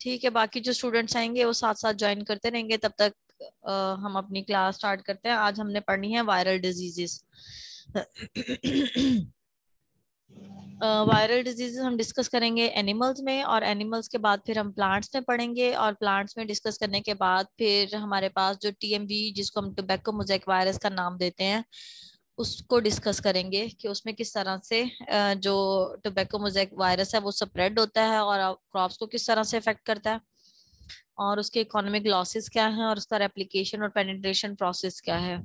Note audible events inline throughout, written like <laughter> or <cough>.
ठीक है बाकी जो स्टूडेंट्स आएंगे वो साथ साथ ज्वाइन करते रहेंगे तब तक आ, हम अपनी क्लास स्टार्ट करते हैं आज हमने पढ़नी है वायरल डिजीजेस वायरल डिजीजेस हम डिस्कस करेंगे एनिमल्स में और एनिमल्स के बाद फिर हम प्लांट्स में पढ़ेंगे और प्लांट्स में डिस्कस करने के बाद फिर हमारे पास जो टीएमवी जिसको हम टोबैको मोजैक वायरस का नाम देते हैं उसको डिस्कस करेंगे कि उसमें किस तरह से जो टोबैको मोजैक वायरस है वो स्प्रेड होता है और क्रॉप्स को किस तरह से इफेक्ट करता है और उसके इकोनॉमिक लॉसेस क्या हैं और उसका रेप्लीकेशन और पेनिट्रेशन प्रोसेस क्या है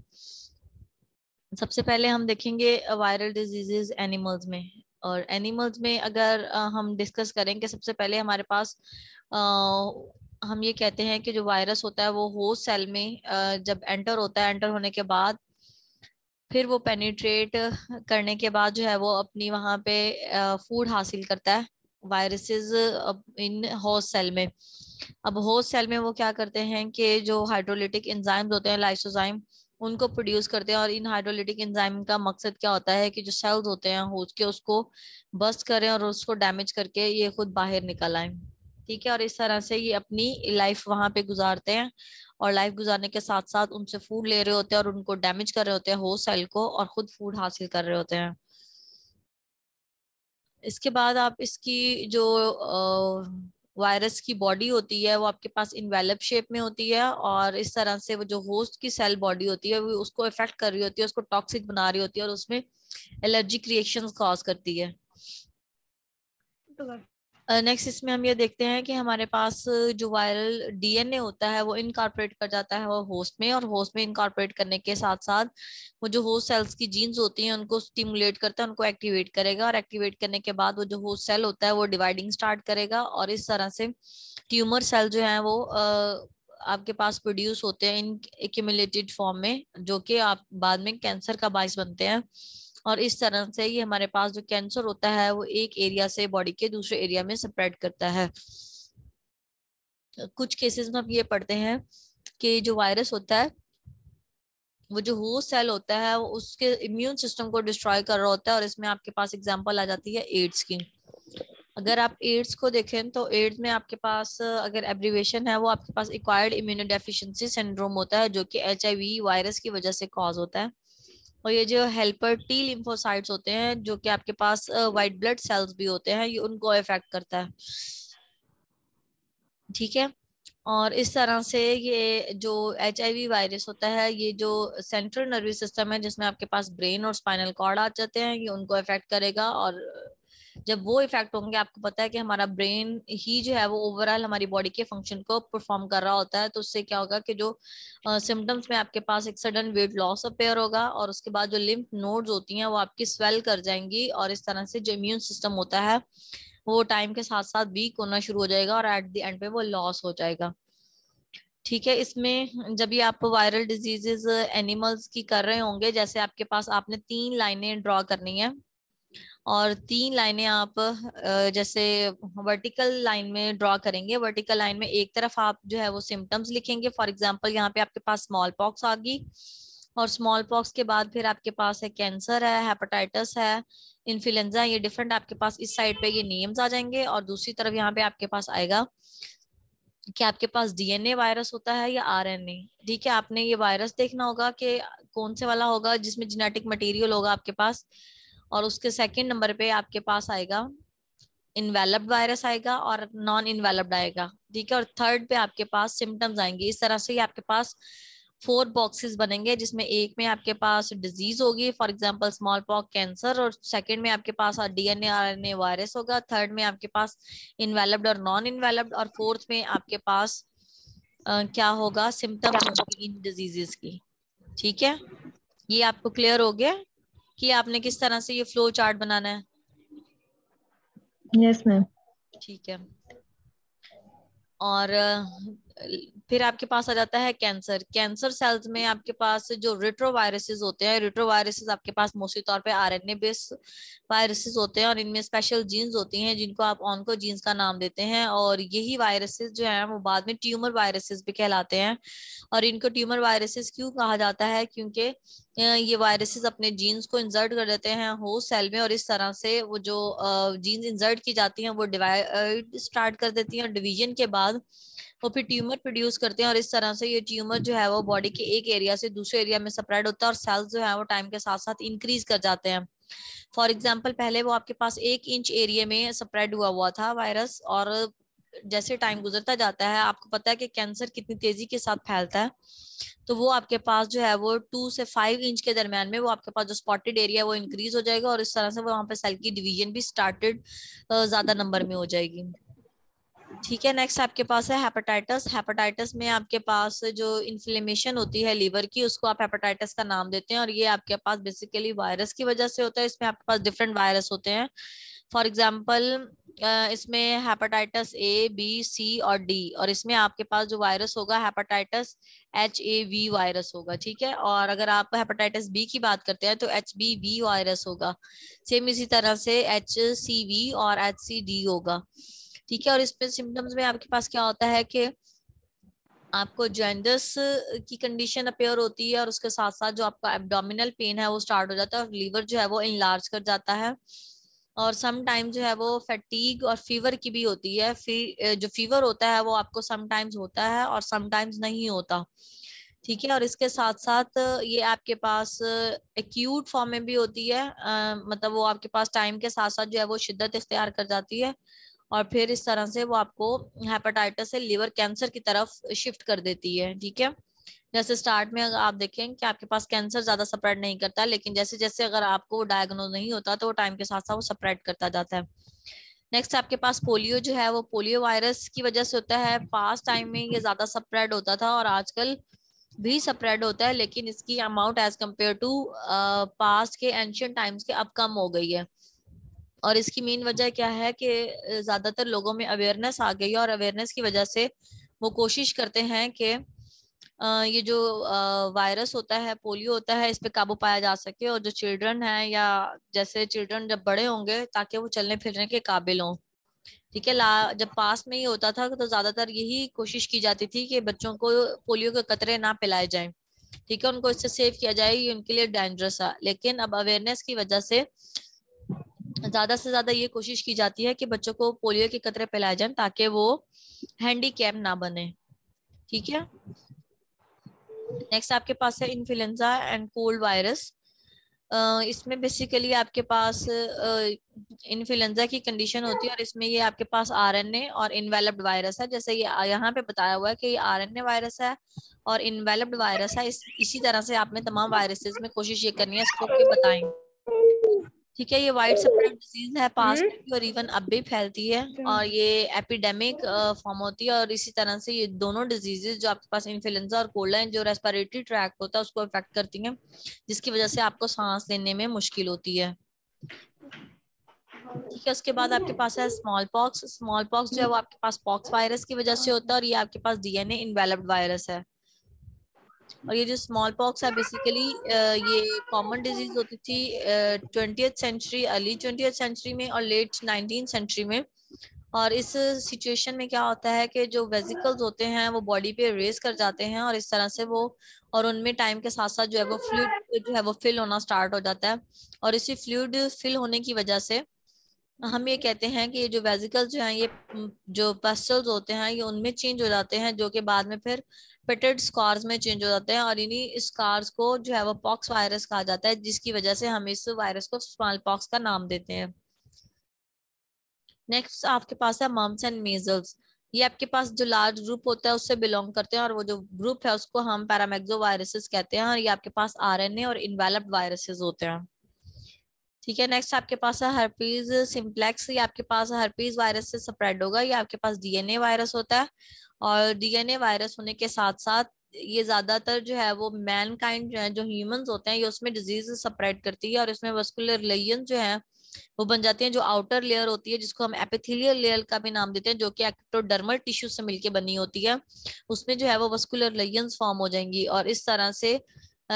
सबसे पहले हम देखेंगे वायरल डिजीजेज एनिमल्स में और एनिमल्स में अगर हम डिस्कस करें कि सबसे पहले हमारे पास आ, हम ये कहते हैं कि जो वायरस होता है वो होस्ट सेल में जब एंटर होता है एंटर होने के बाद फिर वो पेनिट्रेट करने के बाद जो है वो अपनी वहां पे फूड हासिल करता है वायरसेस इन होस्ट सेल में अब होस्ट सेल में वो क्या करते हैं कि जो हाइड्रोलिटिक इंजाइम्स होते हैं लाइसोजाइम उनको प्रोड्यूस करते हैं और इन हाइड्रोलिटिक इंजाइम का मकसद क्या होता है कि जो सेल्स होते हैं होस्ट के उसको बस्ट करें और उसको डैमेज करके ये खुद बाहर निकल आए ठीक है और इस तरह से ये अपनी लाइफ वहां पे गुजारते हैं और लाइफ गुजारने के साथ साथ उनसे फूड ले रहे होते हैं और उनको डैमेज कर रहे होते हैं हो सेल को और खुद फूड हासिल कर रहे होते हैं इसके बाद आप इसकी जो वायरस की बॉडी होती है वो आपके पास इनवेलप शेप में होती है और इस तरह से वो जो होस्ट की सेल बॉडी होती है वो उसको इफेक्ट कर रही होती है उसको टॉक्सिक बना रही होती है और उसमें एलर्जिक क्रिएशन कॉज करती है तो नेक्स्ट uh, इसमें हम ये देखते हैं कि हमारे पास जो वायरल डीएनए होता है वो इनकॉर्पोरेट कर जाता है वो होस्ट में और होस्ट में इनकॉर्पोरेट करने के साथ साथ वो जो होस्ट सेल्स की जीन्स होती हैं उनको स्टिमुलेट करता है उनको एक्टिवेट करेगा और एक्टिवेट करने के बाद वो जो होस्ट सेल होता है वो डिवाइडिंग स्टार्ट करेगा और इस तरह से ट्यूमर सेल जो है वो uh, आपके पास प्रोड्यूस होते हैं इन एक्यूमुलेटेड फॉर्म में जो कि आप बाद में कैंसर का बायस बनते हैं और इस तरह से ये हमारे पास जो कैंसर होता है वो एक एरिया से बॉडी के दूसरे एरिया में स्प्रेड करता है कुछ केसेस में हम ये पढ़ते हैं कि जो वायरस होता है वो जो होस्ट सेल होता है वो उसके इम्यून सिस्टम को डिस्ट्रॉय कर रहा होता है और इसमें आपके पास एग्जाम्पल आ जाती है एड्स की अगर आप एड्स को देखें तो एड्स में आपके पास अगर एब्रीवेशन है वो आपके पास इक्वायर्ड इम्यूनो डेफिशिएंसी सिंड्रोम होता है जो कि एच वायरस की वजह से कॉज होता है और ये जो हेल्पर टी लिम्फोसाइट्स होते हैं जो कि आपके पास वाइट ब्लड सेल्स भी होते हैं ये उनको इफेक्ट करता है ठीक है और इस तरह से ये जो एच वायरस होता है ये जो सेंट्रल नर्वस सिस्टम है जिसमें आपके पास ब्रेन और स्पाइनल कॉर्ड आ जाते हैं ये उनको इफेक्ट करेगा और जब वो इफेक्ट होंगे आपको पता है कि हमारा ब्रेन ही जो है वो ओवरऑल हमारी बॉडी के फंक्शन को परफॉर्म कर रहा होता है तो उससे क्या होगा कि जो सिम्टम्स uh, में आपके पास एक सडन वेट लॉस अपेयर होगा और उसके बाद जो लिम्फ नोड्स होती हैं वो आपकी स्वेल कर जाएंगी और इस तरह से जो इम्यून सिस्टम होता है वो टाइम के साथ साथ वीक होना शुरू हो जाएगा और एट द एंड पे वो लॉस हो जाएगा ठीक है इसमें जब ये आप वायरल डिजीजेस एनिमल्स की कर रहे होंगे जैसे आपके पास आपने तीन लाइनें ड्रॉ करनी है और तीन लाइनें आप जैसे वर्टिकल लाइन में ड्रॉ करेंगे वर्टिकल लाइन में एक तरफ आप जो है वो सिम्टम्स लिखेंगे फॉर एग्जाम्पल यहाँ पे आपके पास स्मॉल पॉक्स आ गई और स्मॉल पॉक्स के बाद फिर आपके पास है कैंसर है हेपेटाइटिस है इन्फ्लुएंजा ये डिफरेंट आपके पास इस साइड पे ये नेम्स आ जाएंगे और दूसरी तरफ यहाँ पे आपके पास आएगा कि आपके पास डीएनए वायरस होता है या आरएनए ठीक है आपने ये वायरस देखना होगा कि कौन से वाला होगा जिसमें जेनेटिक मटेरियल होगा आपके पास और उसके सेकेंड नंबर पे आपके पास आएगा इनवेलप्ड वायरस आएगा और नॉन इनवेलप्ड आएगा ठीक है और थर्ड पे आपके पास सिम्टम्स आएंगे इस तरह से ही आपके पास फोर बॉक्सेस बनेंगे जिसमें एक में आपके पास डिजीज होगी for example small pox cancer और सेकंड में आपके पास डीएनए आरएनए वायरस होगा थर्ड में आपके पास इनवेलप्ड और नॉन इनवेलप्ड और फोर्थ में आपके पास आ, क्या होगा सिम्टम्स होगी इन डिजीजेस की ठीक है ये आपको क्लियर हो गया कि आपने किस तरह से ये फ्लो चार्ट बनाना है यस मैम ठीक है और फिर आपके पास आ जाता है कैंसर कैंसर सेल्स में आपके पास जो रिट्रोवायरसेस होते हैं रिट्रोवायरसेस आपके पास मोस्टली तौर पे आरएनए बेस्ड वायरसेस होते हैं और इनमें स्पेशल जीन्स होती हैं जिनको आप ऑनको जीन्स का नाम देते हैं और यही वायरसेस जो हैं वो बाद में ट्यूमर वायरसेस भी कहलाते हैं और इनको ट्यूमर वायरसेस क्यों कहा जाता है क्योंकि ये वायरसेस अपने जीन्स को इंजर्ट कर देते हैं हो सेल में और इस तरह से वो जो जीन्स इंजर्ट की जाती हैं वो डिवाइड स्टार्ट कर देती हैं और डिवीजन के बाद वो फिर ट्यूमर प्रोड्यूस करते हैं और इस तरह से ये ट्यूमर जो है वो बॉडी के एक एरिया से दूसरे एरिया में स्प्रेड होता है और सेल्स जो है वो टाइम के साथ साथ इंक्रीज कर जाते हैं फॉर एग्जाम्पल पहले वो आपके पास एक इंच एरिया में स्प्रेड हुआ हुआ था वायरस और जैसे टाइम गुजरता जाता है आपको पता है कि कैंसर कितनी तेजी के साथ फैलता है तो वो आपके पास जो है वो टू से फाइव इंच के दरमियान में वो आपके पास जो स्पॉटेड एरिया है वो इंक्रीज हो जाएगा और इस तरह से वो वहां पे सेल की डिवीजन भी स्टार्टेड ज्यादा नंबर में हो जाएगी ठीक है नेक्स्ट आपके पास है हेपेटाइटिस हेपेटाइटिस में आपके पास जो इन्फ्लेमेशन होती है लीवर की उसको आप हेपेटाइटिस का नाम देते हैं और ये आपके पास बेसिकली वायरस की वजह से होता है इसमें आपके पास डिफरेंट वायरस होते हैं फॉर एग्जाम्पल इसमें हेपेटाइटिस ए बी सी और डी और इसमें आपके पास जो वायरस होगा hepatitis H A V virus होगा ठीक है और अगर आप हेपेटाइटिस बी की बात करते हैं तो एच बी वी वायरस होगा सेम इसी तरह से एच सी वी और एच सी डी होगा ठीक है और इसमें सिम्टम्स में आपके पास क्या होता है कि आपको जेंडस की कंडीशन अपेयर होती है और उसके साथ साथ जो आपका एबडोमिनल पेन है वो स्टार्ट हो जाता है और लीवर जो है वो इनलार्ज कर जाता है और सम टाइम जो है वो फटीग और फीवर की भी होती है फिर जो फीवर होता है वो आपको समटाइम्स होता है और समटाइम्स नहीं होता ठीक है और इसके साथ साथ ये आपके पास एक्यूट फॉर्म में भी होती है आ, मतलब वो आपके पास टाइम के साथ साथ जो है वो शिद्दत इख्तियार कर जाती है और फिर इस तरह से वो आपको हेपेटाइटिस से लिवर कैंसर की तरफ शिफ्ट कर देती है ठीक है जैसे स्टार्ट में अगर आप देखें कि आपके पास कैंसर ज्यादा सप्रेड नहीं करता लेकिन जैसे जैसे अगर आपको वो डायग्नोज नहीं होता तो वो टाइम के साथ साथ वो सप्रेड करता जाता है नेक्स्ट आपके पास पोलियो जो है वो पोलियो वायरस की वजह से होता है पास्ट टाइम में ये ज्यादा सप्रेड होता था और आजकल भी सप्रेड होता है लेकिन इसकी अमाउंट एज कम्पेयर टू पास के एंशियंट टाइम्स के अब कम हो गई है और इसकी मेन वजह क्या है कि ज्यादातर लोगों में अवेयरनेस आ गई है और अवेयरनेस की वजह से वो कोशिश करते हैं कि ये जो वायरस होता है पोलियो होता है इस पर काबू पाया जा सके और जो चिल्ड्रन है या जैसे चिल्ड्रन जब बड़े होंगे ताकि वो चलने फिरने के काबिल हों ठीक है ला जब पास में ही होता था तो ज्यादातर यही कोशिश की जाती थी कि बच्चों को पोलियो के कतरे ना पिलाए जाए ठीक है उनको इससे सेव किया जाए ये उनके लिए डेंजरस है लेकिन अब अवेयरनेस की वजह से ज़्यादा से ज़्यादा ये कोशिश की जाती है कि बच्चों को पोलियो के कतरे पिलाए जाए ताकि वो हैंडी कैप ना बने ठीक है नेक्स्ट आपके पास है इन्फ्लुएंजा एंड कोल्ड वायरस इसमें बेसिकली आपके पास इन्फ्लुएंजा की कंडीशन होती है और इसमें ये आपके पास आरएनए और इनवेलप्ड वायरस है जैसे ये यहाँ पे बताया हुआ है कि ये आरएनए वायरस है और इनवेलप्ड वायरस है इस, इसी तरह से आपने तमाम वायरसेस में कोशिश ये करनी है इसको बताएंगे ठीक है ये वाइट स्प्रेड डिजीज है पास हम्म। भी और इवन अब भी फैलती है अच्छा। और ये एपिडेमिक फॉर्म होती है और इसी तरह से ये दोनों डिजीजेज जो आपके पास इन्फ्लुएंजा और कोल्ड है जो रेस्पिरेटरी ट्रैक होता है उसको इफेक्ट करती है जिसकी वजह से आपको सांस लेने में मुश्किल होती है ठीक है उसके बाद आपके पास है स्मॉल पॉक्स स्मॉल पॉक्स जो है वो आपके पास पॉक्स वायरस की वजह से होता है और ये आपके पास डीएनए इनवेलप्ड वायरस है और ये जो स्मॉल पॉक्स है बेसिकली ये कॉमन डिजीज होती थी twenty century early twenty century में और लेट नाइनटीन सेंचुरी में और इस सिचुएशन में क्या होता है कि जो वेजिकल्स होते हैं वो बॉडी पे रेस कर जाते हैं और इस तरह से वो और उनमें टाइम के साथ साथ जो है वो फ्लूड जो है वो फिल होना स्टार्ट हो जाता है और इसी फ्लूड फिल होने की वजह से हम ये कहते हैं कि ये जो वेजिकल जो हैं ये जो पेस्टल्स होते हैं ये उनमें चेंज हो जाते हैं जो कि बाद में फिर पेटेड स्कॉर्स में चेंज हो जाते हैं और इन्हीं स्कॉर्स को जो है वो पॉक्स वायरस कहा जाता है जिसकी वजह से हम इस वायरस को स्मॉल पॉक्स का नाम देते हैं नेक्स्ट आपके पास है मम्स एंड मेजल्स ये आपके पास जो लार्ज ग्रुप होता है उससे बिलोंग करते हैं और वो जो ग्रुप है उसको हम पैरामेग्जो वायरसेस कहते हैं और ये आपके पास आरएनए और इनवेलप्ड वायरसेस होते हैं ठीक है नेक्स्ट आपके पास है हर्पीज सिम्प्लेक्स ये आपके पास हर्पीज वायरस से स्प्रेड होगा ये आपके पास डीएनए वायरस होता है और डीएनए वायरस होने के साथ साथ ये ज्यादातर जो है वो मैन काइंड जो है जो ह्यूमंस होते हैं ये उसमें डिजीज स्प्रेड करती है और इसमें वस्कुलर लेयन जो है वो बन जाती है जो आउटर लेयर होती है जिसको हम एपिथेलियल लेयर का भी नाम देते हैं जो कि एक्टोडर्मल टिश्यू से मिलके बनी होती है उसमें जो है वो वस्कुलर लेयंस फॉर्म हो जाएंगी और इस तरह से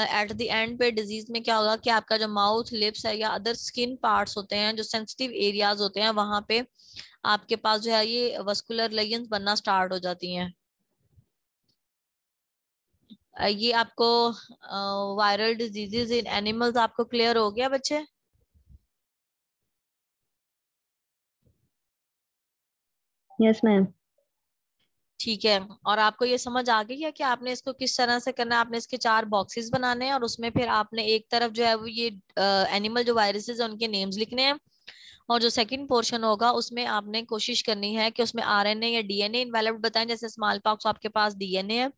एट द एंड पे डिजीज में क्या होगा कि आपका जो माउथ लिप्स है या अदर स्किन पार्ट्स होते हैं जो सेंसिटिव एरियाज होते हैं वहां पे आपके पास जो है ये वस्कुलर लेगन बनना स्टार्ट हो जाती हैं ये आपको वायरल डिजीजेज इन एनिमल्स आपको क्लियर हो गया बच्चे यस yes, मैम ठीक है और आपको ये समझ आ गई है कि आपने इसको किस तरह से करना है आपने इसके चार बॉक्सेस बनाने हैं और उसमें फिर आपने एक तरफ जो है वो ये एनिमल जो वायरसेस है उनके नेम्स लिखने हैं और जो सेकंड पोर्शन होगा उसमें आपने कोशिश करनी है कि उसमें आरएनए या डीएनए इन्वेलप्ड बताएं जैसे स्मॉल पॉक्स आपके पास डीएनए है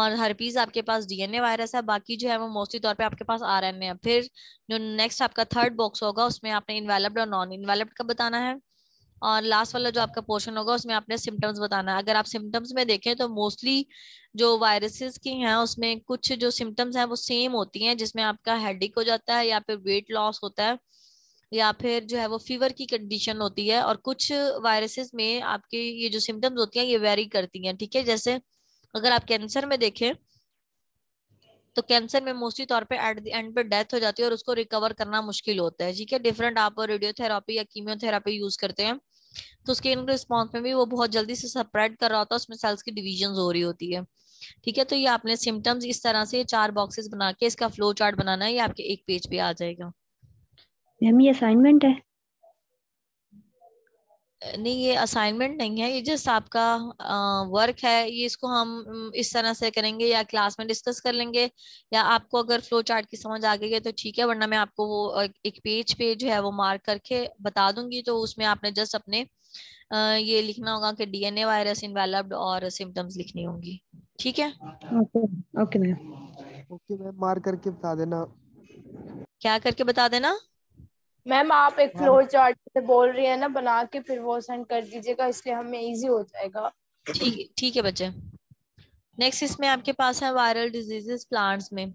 और पीज आपके पास डीएनए वायरस है बाकी जो है वो मोस्टली तौर पे आपके पास आरएनए है फिर जो नेक्स्ट आपका थर्ड बॉक्स होगा उसमें आपने इन्वेलप्ड और नॉन इन्वेलप्ड का बताना है और लास्ट वाला जो आपका पोर्शन होगा उसमें आपने सिम्टम्स बताना है अगर आप सिम्टम्स में देखें तो मोस्टली जो वायरसेस की हैं उसमें कुछ जो सिम्टम्स हैं वो सेम होती हैं जिसमें आपका हेडिक हो जाता है या फिर वेट लॉस होता है या फिर जो है वो फीवर की कंडीशन होती है और कुछ वायरसेस में आपके ये जो सिम्टम्स होती हैं ये वेरी करती हैं ठीक है जैसे अगर आप कैंसर में देखें तो कैंसर में मोस्टली तौर पे एट द एंड पे डेथ हो जाती है और उसको रिकवर करना मुश्किल होता है ठीक है डिफरेंट आप रेडियोथेरापी या कीमियोथेरापी यूज करते हैं तो उसके स्किन रिस्पॉन्स में भी वो बहुत जल्दी से सप्रेड कर रहा होता है उसमें सेल्स की डिविजन हो रही होती है ठीक है तो ये आपने सिम्टम्स इस तरह से चार बॉक्सेस बना के इसका फ्लो चार्ट बनाना है ये आपके एक पेज पे आ जाएगा मैम ये असाइनमेंट है नहीं ये असाइनमेंट नहीं है ये जस्ट आपका वर्क है ये इसको हम इस तरह से करेंगे या क्लास में डिस्कस कर लेंगे या आपको अगर फ्लो चार्ट की समझ आ गई है तो ठीक है वरना मैं आपको वो एक पेज पे जो है वो मार्क करके बता दूंगी तो उसमें आपने जस्ट अपने आ, ये लिखना होगा कि डीएनए वायरस इनवेलप्ड और सिम्टम्स लिखनी होंगी ठीक है okay ma'am okay ma'am mark करके बता देना क्या करके बता देना मैम आप एक फ्लोर चार्ट से बोल रही है ना बना के फिर वो सेंड कर दीजिएगा इसलिए हमें इजी हो जाएगा ठीक है ठीक है बच्चे नेक्स्ट इसमें आपके पास है वायरल डिजीजेस प्लांट्स में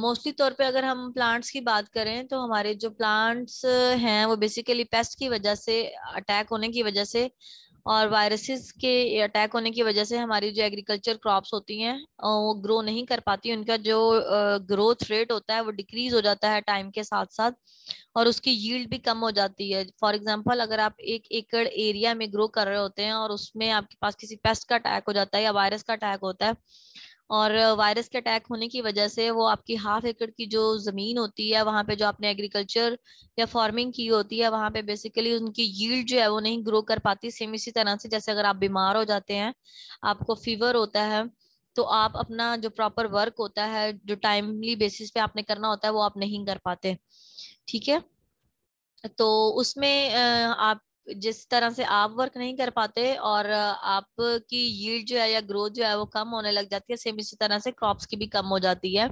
मोस्टली uh, तौर पे अगर हम प्लांट्स की बात करें तो हमारे जो प्लांट्स हैं वो बेसिकली पेस्ट की वजह से अटैक होने की वजह से uh, और वायरसेस के अटैक होने की वजह से हमारी जो एग्रीकल्चर क्रॉप्स होती हैं वो ग्रो नहीं कर पाती उनका जो ग्रोथ रेट होता है वो डिक्रीज हो जाता है टाइम के साथ साथ और उसकी यील्ड भी कम हो जाती है फॉर एग्जांपल अगर आप एक एकड़ एरिया में ग्रो कर रहे होते हैं और उसमें आपके पास किसी पेस्ट का अटैक हो जाता है या वायरस का अटैक होता है और वायरस के अटैक होने की वजह से वो आपकी हाफ एकड़ की जो ज़मीन होती है वहां पे जो आपने एग्रीकल्चर या फार्मिंग की होती है वहां पे बेसिकली उनकी यील्ड जो है वो नहीं ग्रो कर पाती सेम इसी तरह से जैसे अगर आप बीमार हो जाते हैं आपको फीवर होता है तो आप अपना जो प्रॉपर वर्क होता है जो टाइमली बेसिस पे आपने करना होता है वो आप नहीं कर पाते ठीक है तो उसमें आप जिस तरह से आप वर्क नहीं कर पाते और आपकी यील्ड जो है या ग्रोथ जो है वो कम होने लग जाती है सेम इसी तरह से क्रॉप्स की भी कम हो जाती है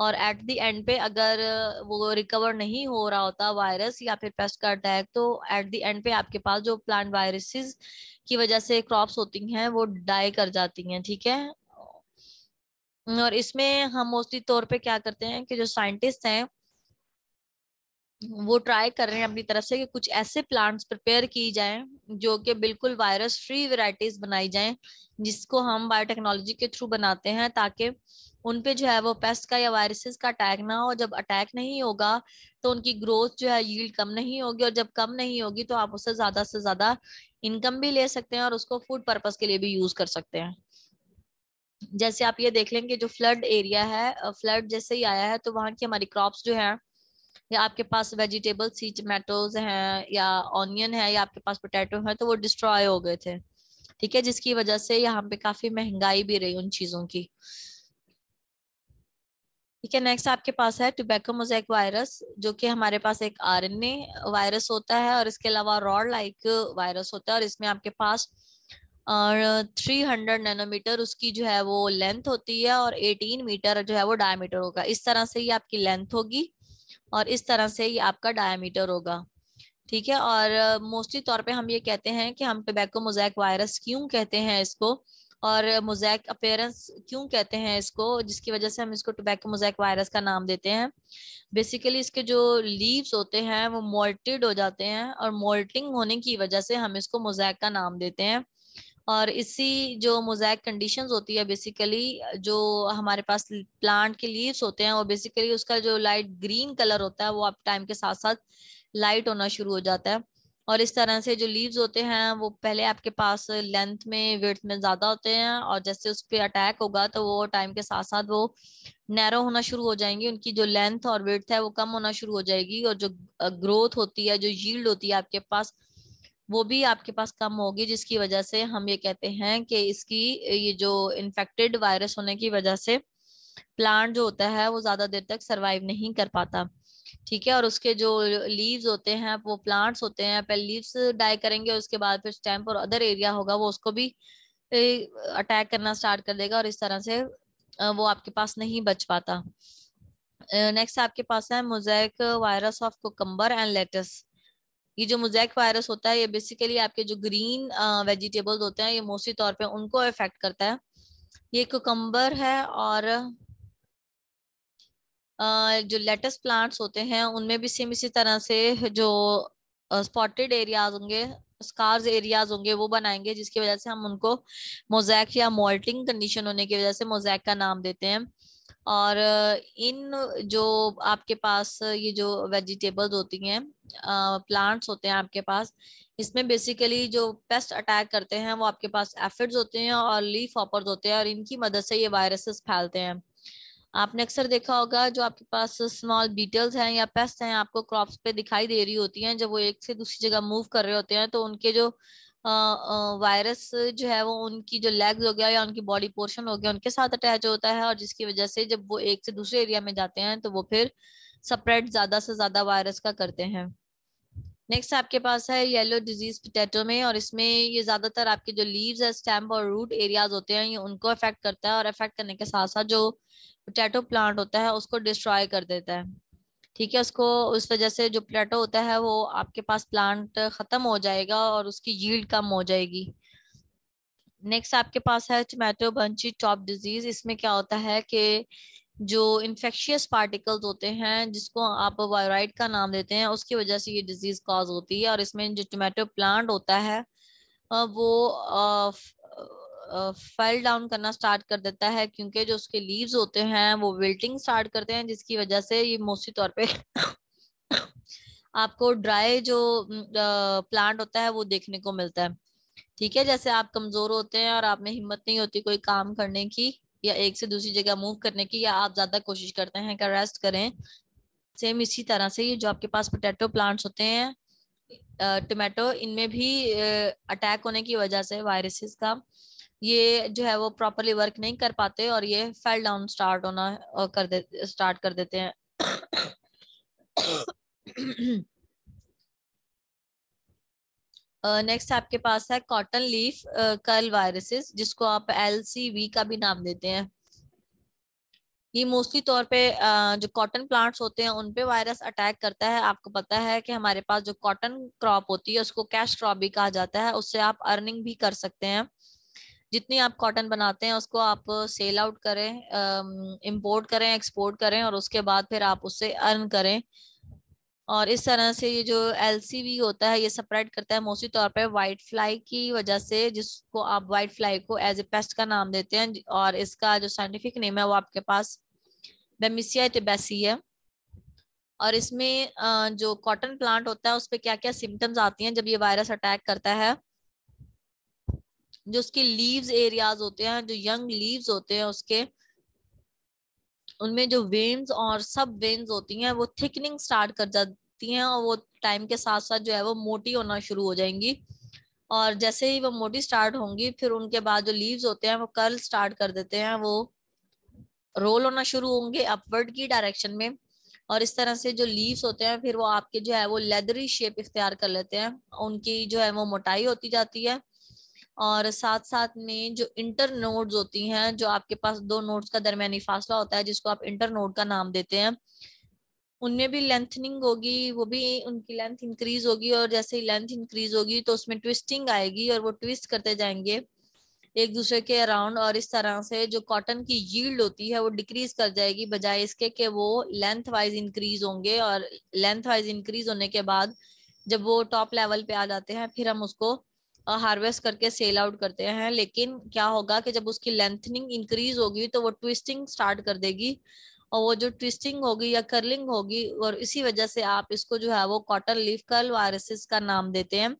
और एट द एंड पे अगर वो रिकवर नहीं हो रहा होता वायरस या फिर पेस्ट का अटैक तो एट द एंड पे आपके पास जो प्लांट वायरसेस की वजह से क्रॉप्स होती हैं वो डाई कर जाती हैं ठीक है और इसमें हम मोस्टली तौर पे क्या करते हैं कि जो साइंटिस्ट हैं वो ट्राई कर रहे हैं अपनी तरफ से कि कुछ ऐसे प्लांट्स प्रिपेयर की जाए जो कि बिल्कुल वायरस फ्री वैरायटीज बनाई जाए जिसको हम बायोटेक्नोलॉजी के थ्रू बनाते हैं ताकि उन पे जो है वो पेस्ट का या वायरसेस का अटैक ना हो जब अटैक नहीं होगा तो उनकी ग्रोथ जो है यील्ड कम नहीं होगी और जब कम नहीं होगी तो आप उससे ज्यादा से ज्यादा इनकम भी ले सकते हैं और उसको फूड पर्पज के लिए भी यूज कर सकते हैं जैसे आप ये देख लेंगे जो फ्लड एरिया है फ्लड जैसे ही आया है तो वहाँ की हमारी क्रॉप्स जो है या आपके पास वेजिटेबल सी टमेटोज हैं या ऑनियन है या आपके पास पोटैटो है तो वो डिस्ट्रॉय हो गए थे ठीक है जिसकी वजह से यहाँ पे काफी महंगाई भी रही उन चीजों की ठीक है नेक्स्ट आपके पास है टोबैको मोजैक वायरस जो कि हमारे पास एक आरएनए वायरस होता है और इसके अलावा रॉड लाइक वायरस होता है और इसमें आपके पास थ्री हंड्रेड नैनोमीटर उसकी जो है वो लेंथ होती है और एटीन मीटर जो है वो डायमीटर होगा इस तरह से ही आपकी लेंथ होगी और इस तरह से ये आपका डायामीटर होगा ठीक है और मोस्टली तौर पे हम ये कहते हैं कि हम टोबैको मोजैक वायरस क्यों कहते हैं इसको और मोजैक अपेयरेंस क्यों कहते हैं इसको जिसकी वजह से हम इसको टोबैको मोजैक वायरस का नाम देते हैं बेसिकली इसके जो लीव्स होते हैं वो मोल्टेड हो जाते हैं और मोल्टिंग होने की वजह से हम इसको मोजैक का नाम देते हैं और इसी जो मोजैक कंडीशन होती है बेसिकली जो हमारे पास प्लांट के लीव्स होते हैं और बेसिकली उसका जो लाइट ग्रीन कलर होता है वो आप टाइम के साथ साथ लाइट होना शुरू हो जाता है और इस तरह से जो लीव्स होते हैं वो पहले आपके पास लेंथ में वेथ में ज़्यादा होते हैं और जैसे उस पर अटैक होगा तो वो टाइम के साथ साथ वो नैरो होना शुरू हो जाएंगी उनकी जो लेंथ और वेथ है वो कम होना शुरू हो जाएगी और जो ग्रोथ होती है जो यील्ड होती है आपके पास वो भी आपके पास कम होगी जिसकी वजह से हम ये कहते हैं कि इसकी ये जो इन्फेक्टेड वायरस होने की वजह से प्लांट जो होता है वो ज्यादा देर तक सरवाइव नहीं कर पाता ठीक है और उसके जो लीव्स होते हैं वो प्लांट्स होते हैं पहले लीव्स डाई करेंगे और उसके बाद फिर स्टैम्प और अदर एरिया होगा वो उसको भी अटैक करना स्टार्ट कर देगा और इस तरह से वो आपके पास नहीं बच पाता नेक्स्ट आपके पास है mosaic virus of cucumber and lettuce ये जो मोजैक वायरस होता है ये बेसिकली आपके जो ग्रीन वेजिटेबल्स होते हैं ये मोस्टली तौर पे उनको इफेक्ट करता है ये कोकम्बर है और जो लेटस प्लांट्स होते हैं उनमें भी सेम इसी तरह से जो स्पॉटेड एरियाज होंगे स्कार्स एरियाज होंगे वो बनाएंगे जिसकी वजह से हम उनको मोजैक या मोल्टिंग कंडीशन होने की वजह से मोजैक का नाम देते हैं और इन जो आपके पास ये जो वेजिटेबल्स होती हैं प्लांट्स होते हैं आपके पास इसमें बेसिकली जो पेस्ट अटैक करते हैं वो आपके पास एफिड्स होते हैं और लीफ ऑपर्स होते हैं और इनकी मदद से ये वायरसेस फैलते हैं आपने अक्सर देखा होगा जो आपके पास स्मॉल बीटल्स हैं या पेस्ट हैं आपको क्रॉप्स पे दिखाई दे रही होती हैं जब वो एक से दूसरी जगह मूव कर रहे होते हैं तो उनके जो वायरस जो है वो उनकी जो लेग्स हो गया या उनकी बॉडी पोर्शन हो गया उनके साथ अटैच होता है और जिसकी वजह से जब वो एक से दूसरे एरिया में जाते हैं तो वो फिर सप्रेड ज्यादा से ज्यादा वायरस का करते हैं नेक्स्ट आपके पास है येलो डिजीज पोटैटो में और इसमें ये ज्यादातर आपके जो लीव्स है स्टैम्प और रूट एरियाज होते हैं ये उनको अफेक्ट करता है और अफेक्ट करने के साथ साथ जो पोटैटो प्लांट होता है उसको डिस्ट्रॉय कर देता है ठीक है उसको उस वजह से जो प्लेटो होता है वो आपके पास प्लांट खत्म हो जाएगा और उसकी यील्ड कम हो जाएगी नेक्स्ट आपके पास है टोमेटो बंची टॉप डिजीज इसमें क्या होता है कि जो इन्फेक्शियस पार्टिकल्स होते हैं जिसको आप वायराइड का नाम देते हैं उसकी वजह से ये डिजीज कॉज होती है और इसमें जो टोमेटो प्लांट होता है वो फेल डाउन करना स्टार्ट कर देता है क्योंकि जो उसके लीव्स होते हैं वो विल्टिंग स्टार्ट करते हैं जिसकी वजह से ये मोस्टली तौर पे <coughs> आपको ड्राई जो प्लांट होता है वो देखने को मिलता है ठीक है जैसे आप कमजोर होते हैं और आप में हिम्मत नहीं होती कोई काम करने की या एक से दूसरी जगह मूव करने की या आप ज्यादा कोशिश करते हैं कि रेस्ट करें सेम इसी तरह से ये जो आपके पास पोटैटो प्लांट्स होते हैं टोमेटो इनमें भी अटैक होने की वजह से वायरसेस का ये जो है वो प्रॉपरली वर्क नहीं कर पाते और ये फेल डाउन स्टार्ट होना कर दे स्टार्ट कर देते हैं नेक्स्ट uh, आपके पास है कॉटन लीफ कर्ल वायरसेस जिसको आप एल का भी नाम देते हैं ये मोस्टली तौर पे uh, जो कॉटन प्लांट्स होते हैं उन पे वायरस अटैक करता है आपको पता है कि हमारे पास जो कॉटन क्रॉप होती है उसको कैश क्रॉप भी कहा जाता है उससे आप अर्निंग भी कर सकते हैं जितनी आप कॉटन बनाते हैं उसको आप सेल आउट करें इम्पोर्ट करें एक्सपोर्ट करें और उसके बाद फिर आप उससे अर्न करें और इस तरह से ये जो एल होता है ये सप्रेड करता है मोस्टली तौर पर वाइट फ्लाई की वजह से जिसको आप वाइट फ्लाई को एज ए पेस्ट का नाम देते हैं और इसका जो साइंटिफिक नेम है वो आपके पास बेमिसिया टिबेसी है और इसमें जो कॉटन प्लांट होता है उस पर क्या क्या सिम्टम्स आती हैं जब ये वायरस अटैक करता है जो उसके लीव्स एरियाज होते हैं जो यंग लीव्स होते हैं उसके उनमें जो वेन्स और सब वेन्स होती हैं वो थिकनिंग स्टार्ट कर जाती हैं और वो टाइम के साथ साथ जो है वो मोटी होना शुरू हो जाएंगी और जैसे ही वो मोटी स्टार्ट होंगी फिर उनके बाद जो लीव्स होते हैं वो कर्ल स्टार्ट कर देते हैं वो रोल होना शुरू होंगे अपवर्ड की डायरेक्शन में और इस तरह से जो लीव्स होते हैं फिर वो आपके जो है वो लेदरी शेप इख्तियार कर लेते हैं उनकी जो है वो मोटाई होती जाती है और साथ साथ में जो इंटर नोड्स होती हैं जो आपके पास दो नोड्स का दरमियानी फासला होता है जिसको आप इंटर नोड का नाम देते हैं उनमें भी लेंथनिंग होगी वो भी उनकी लेंथ इंक्रीज होगी और जैसे ही लेंथ इंक्रीज होगी तो उसमें ट्विस्टिंग आएगी और वो ट्विस्ट करते जाएंगे एक दूसरे के अराउंड और इस तरह से जो कॉटन की यील्ड होती है वो डिक्रीज कर जाएगी बजाय इसके कि वो लेंथ वाइज इंक्रीज होंगे और लेंथ वाइज इंक्रीज होने के बाद जब वो टॉप लेवल पे आ जाते हैं फिर हम उसको हार्वेस्ट करके सेल आउट करते हैं लेकिन क्या होगा कि जब उसकी लेंथनिंग इंक्रीज होगी तो वो ट्विस्टिंग स्टार्ट कर देगी और वो जो ट्विस्टिंग होगी या कर्लिंग होगी और इसी वजह से आप इसको जो है वो कॉटन लीफ कर्ल वायरसेस का नाम देते हैं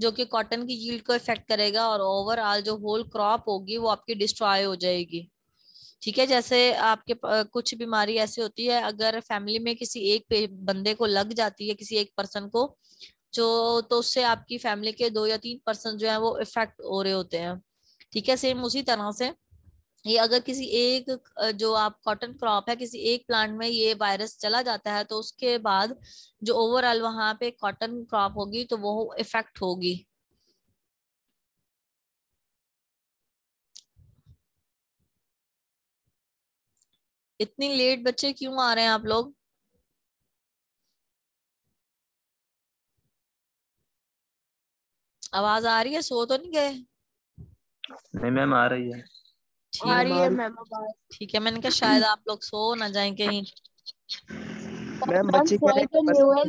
जो कि कॉटन की यील्ड को इफेक्ट करेगा और ओवरऑल जो होल क्रॉप होगी वो आपकी डिस्ट्रॉय हो जाएगी ठीक है जैसे आपके कुछ बीमारी ऐसी होती है अगर फैमिली में किसी एक बंदे को लग जाती है किसी एक पर्सन को जो तो उससे आपकी फैमिली के दो या तीन पर्सन जो है वो इफेक्ट हो रहे होते हैं ठीक है सेम उसी तरह से ये अगर किसी एक जो आप कॉटन क्रॉप है किसी एक प्लांट में ये वायरस चला जाता है तो उसके बाद जो ओवरऑल वहां पे कॉटन क्रॉप होगी तो वो इफेक्ट होगी इतनी लेट बच्चे क्यों आ रहे हैं आप लोग आवाज आ रही है सो तो नहीं गए नहीं मैम आ रही है आ रही है मैम ठीक है मैंने कहा शायद आप लोग सो ना जाए कहीं मैम बच्चे कह रहे हैं तो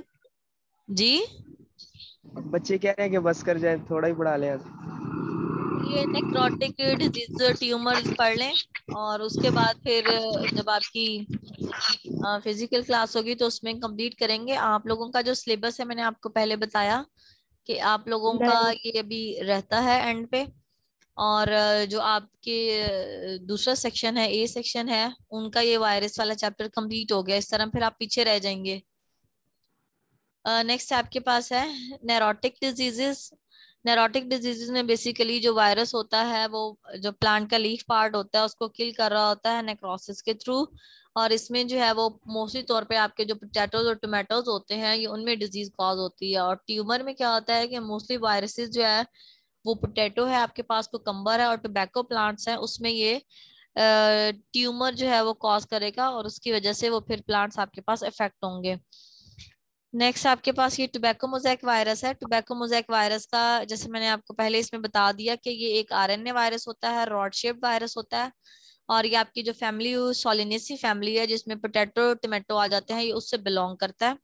जी बच्चे कह रहे हैं कि बस कर जाए थोड़ा ही पढ़ा लें ये नेक्रोटिक डिजीज ट्यूमर पढ़ लें और उसके बाद फिर जब आपकी फिजिकल क्लास होगी तो उसमें कंप्लीट करेंगे आप लोगों का जो सिलेबस है मैंने आपको पहले बताया कि आप लोगों का ये अभी रहता है एंड पे और जो आपके दूसरा सेक्शन है ए सेक्शन है उनका ये वायरस वाला चैप्टर कंप्लीट हो गया इस तरह फिर आप पीछे रह जाएंगे नेक्स्ट uh, आपके पास है नेरोटिक डिजीजेस नेरोटिक डिजीजेज में बेसिकली जो वायरस होता है वो जो प्लांट का लीफ पार्ट होता है उसको किल कर रहा होता है नेक्रोसिस के थ्रू और इसमें जो है वो मोस्टली तौर पे आपके जो पोटैटोज और टोमेटोज होते हैं ये उनमें डिजीज कॉज होती है और ट्यूमर में क्या होता है कि मोस्टली वायरसेस जो है वो पोटैटो है आपके पास कोकम्बर है और टोबैको प्लांट्स हैं उसमें ये ट्यूमर जो है वो कॉज करेगा और उसकी वजह से वो फिर प्लांट्स आपके पास इफेक्ट होंगे नेक्स्ट आपके पास ये टोबैको मोजैक वायरस है टोबैको मोजैक वायरस का जैसे मैंने आपको पहले इसमें बता दिया कि ये एक आरएनए वायरस होता है रॉड शेप वायरस होता है और ये आपकी जो फैमिली सोलिनेसी फैमिली है जिसमें पोटैटो टोमेटो आ जाते हैं ये उससे बिलोंग करता है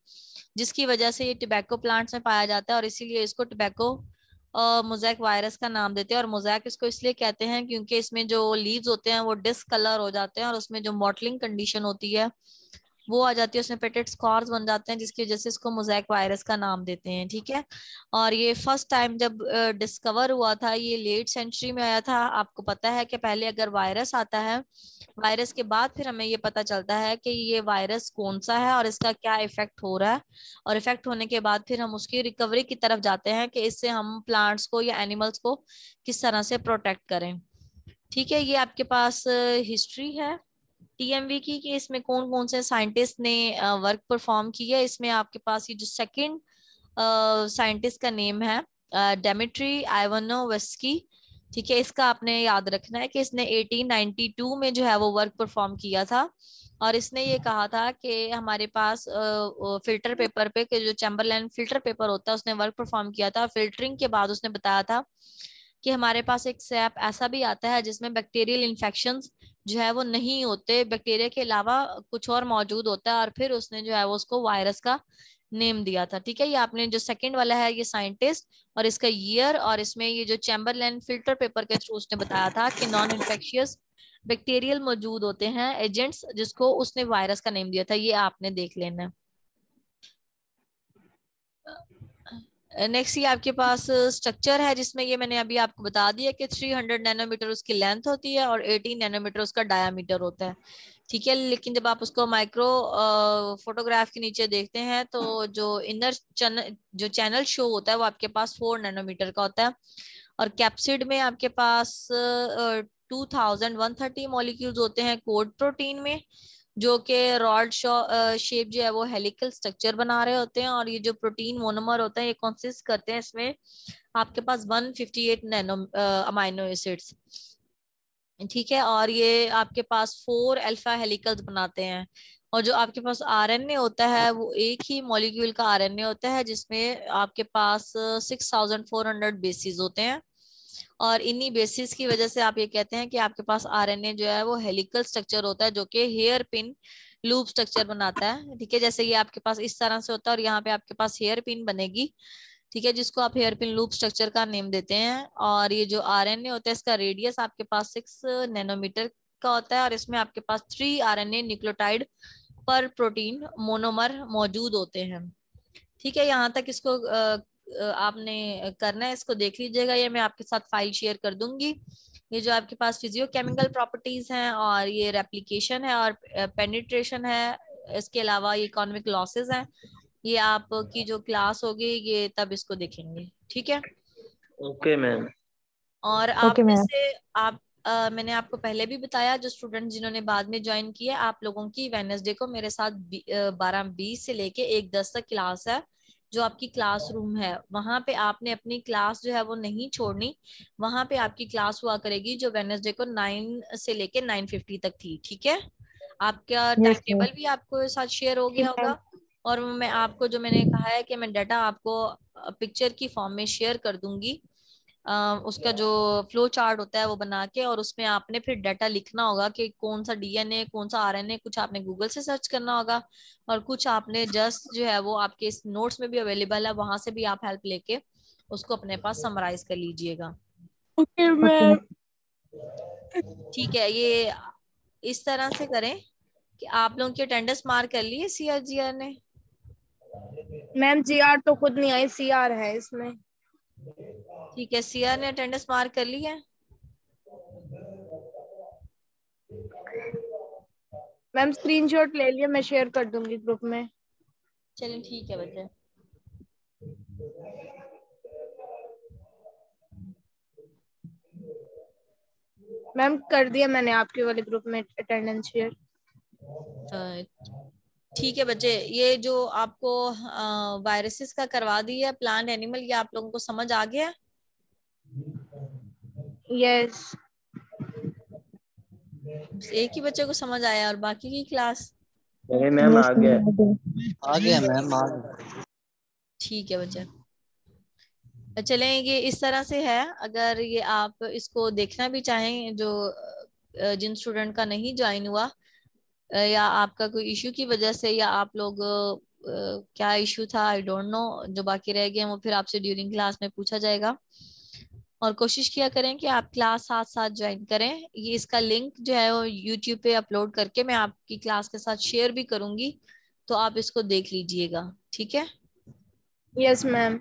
जिसकी वजह से ये टोबैको प्लांट्स में पाया जाता है और इसीलिए इसको टोबैको मोजैक वायरस का नाम देते हैं और मोजैक इसको इसलिए कहते हैं क्योंकि इसमें जो लीव्स होते हैं वो डिसकलर हो जाते हैं और उसमें जो मॉटलिंग कंडीशन होती है वो आ जाती है उसमें पेटेड स्कॉर्स बन जाते हैं जिसकी वजह से इसको मोजैक वायरस का नाम देते हैं ठीक है और ये फर्स्ट टाइम जब डिस्कवर हुआ था ये लेट सेंचुरी में आया था आपको पता है कि पहले अगर वायरस आता है वायरस के बाद फिर हमें ये पता चलता है कि ये वायरस कौन सा है और इसका क्या इफेक्ट हो रहा है और इफेक्ट होने के बाद फिर हम उसकी रिकवरी की तरफ जाते हैं कि इससे हम प्लांट्स को या एनिमल्स को किस तरह से प्रोटेक्ट करें ठीक है ये आपके पास हिस्ट्री है टीएमवी की कि इसमें कौन कौन से साइंटिस्ट ने वर्क परफॉर्म किया है इसमें आपके पास ये जो सेकंड साइंटिस्ट का नेम है डेमिट्री आइवनो वस्की ठीक है इसका आपने याद रखना है कि इसने 1892 में जो है वो वर्क परफॉर्म किया था और इसने ये कहा था कि हमारे पास फिल्टर पेपर पे के जो चैम्बरलैंड फिल्टर पेपर होता है उसने वर्क परफॉर्म किया था फिल्टरिंग के बाद उसने बताया था कि हमारे पास एक सैप ऐसा भी आता है जिसमें बैक्टीरियल इन्फेक्शन जो है वो नहीं होते बैक्टीरिया के अलावा कुछ और मौजूद होता है और फिर उसने जो है वो उसको वायरस का नेम दिया था ठीक है ये आपने जो सेकंड वाला है ये साइंटिस्ट और इसका ईयर और इसमें ये जो चैम्बरलैंड फिल्टर पेपर के थ्रू उसने बताया था कि नॉन इन्फेक्शियस बैक्टीरियल मौजूद होते हैं एजेंट्स जिसको उसने वायरस का नेम दिया था ये आपने देख लेना है नेक्स्ट uh, ये आपके पास स्ट्रक्चर uh, है जिसमें ये मैंने अभी आपको बता दिया कि 300 नैनोमीटर उसकी लेंथ होती है और 18 नैनोमीटर उसका डायामीटर होता है ठीक है लेकिन जब आप उसको माइक्रो फोटोग्राफ uh, के नीचे देखते हैं तो जो इनर चन, जो चैनल शो होता है वो आपके पास फोर नैनोमीटर का होता है और कैप्सिड में आपके पास टू थाउजेंड वन थर्टी होते हैं कोड प्रोटीन में जो कि रॉड शेप जो है वो हेलिकल स्ट्रक्चर बना रहे होते हैं और ये जो प्रोटीन मोनोमर होता है ये कॉन्सिस्ट करते हैं इसमें आपके पास 158 नैनो अमाइनो एसिड्स ठीक है और ये आपके पास फोर अल्फा हेलिकल्स बनाते हैं और जो आपके पास आरएनए होता है वो एक ही मॉलिक्यूल का आरएनए होता है जिसमें आपके पास six thousand four hundred bases होते हैं और इन्हीं बेसिस की वजह से आप ये कहते हैं कि आपके पास आरएनए जो है वो हेलिकल स्ट्रक्चर होता है जो कि हेयर पिन लूप स्ट्रक्चर बनाता है ठीक है जैसे ये आपके पास इस तरह से होता है और यहाँ पे आपके पास हेयर पिन बनेगी ठीक है जिसको आप हेयर पिन लूप स्ट्रक्चर का नेम देते हैं और ये जो आर होता है इसका रेडियस आपके पास सिक्स नैनोमीटर का होता है और इसमें आपके पास three R N per protein monomer मौजूद होते हैं ठीक है यहाँ तक इसको आपने करना है इसको देख लीजिएगा ये मैं आपके साथ फाइल शेयर कर दूंगी ये जो आपके पास फिजियोकेमिकल प्रॉपर्टीज हैं और ये रेप्लीकेशन है और पेनिट्रेशन है इसके अलावा ये इकोनॉमिक लॉसेज हैं ये आपकी जो क्लास होगी ये तब इसको देखेंगे ठीक है ओके मैम और आप okay, से आप आ, मैंने आपको पहले भी बताया जो स्टूडेंट जिन्होंने बाद में ज्वाइन किया आप लोगों की वेनसडे को मेरे साथ बारह बीस से लेके एक दस तक क्लास है जो आपकी क्लासरूम है वहां पे आपने अपनी क्लास जो है वो नहीं छोड़नी वहां पे आपकी क्लास हुआ करेगी जो वेनेसडे को नाइन से लेके नाइन फिफ्टी तक थी ठीक है आपका टाइम टेबल भी आपको साथ शेयर हो गया होगा और मैं आपको जो मैंने कहा है कि मैं डाटा आपको पिक्चर की फॉर्म में शेयर कर दूंगी उसका जो फ्लो चार्ट होता है वो बना के और उसमें आपने फिर डाटा लिखना होगा कि कौन सा डीएनए कौन सा आरएनए कुछ आपने गूगल से सर्च करना होगा और कुछ आपने जस्ट जो है वो आपके इस नोट्स में भी अवेलेबल है वहां से भी आप हेल्प लेके उसको अपने पास समराइज कर लीजिएगा ठीक है ये इस तरह से करें कि आप लोगों की अटेंडेंस मार कर लिए सीआरजीआर ने मैम जीआर तो खुद नहीं आई सीआर है इसमें ठीक है सिया ने अटेंडेंस मार्क कर ली है मैम स्क्रीनशॉट ले लिया मैं शेयर कर दूंगी ग्रुप में चलिए ठीक है बच्चे मैम कर दिया मैंने आपके वाले ग्रुप में अटेंडेंस शेयर ठीक है बच्चे ये जो आपको वायरसेस का करवा दी है प्लांट एनिमल ये आप लोगों को समझ आ गया है यस एक ही बच्चे को समझ आया और बाकी की क्लास नहीं मैम आ गया आ गया मैम आ गया ठीक है बच्चा तो चलें ये इस तरह से है अगर ये आप इसको देखना भी चाहें जो जिन स्टूडेंट का नहीं ज्वाइन हुआ या आपका कोई इशू की वजह से या आप लोग क्या इशू था आई डोंट नो जो बाकी रह गए वो फिर आपसे ड्यूरिंग क्लास में पूछा जाएगा और कोशिश किया करें कि आप क्लास साथ साथ ज्वाइन करें ये इसका लिंक जो है वो यूट्यूब पे अपलोड करके मैं आपकी क्लास के साथ शेयर भी करूंगी तो आप इसको देख लीजिएगा ठीक है यस मैम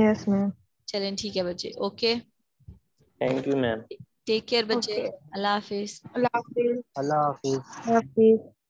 यस मैम चलें ठीक है बच्चे okay thank you ma'am take care बच्चे अल्लाह हाफिज अल्लाह हाफिज अल्लाह हाफिज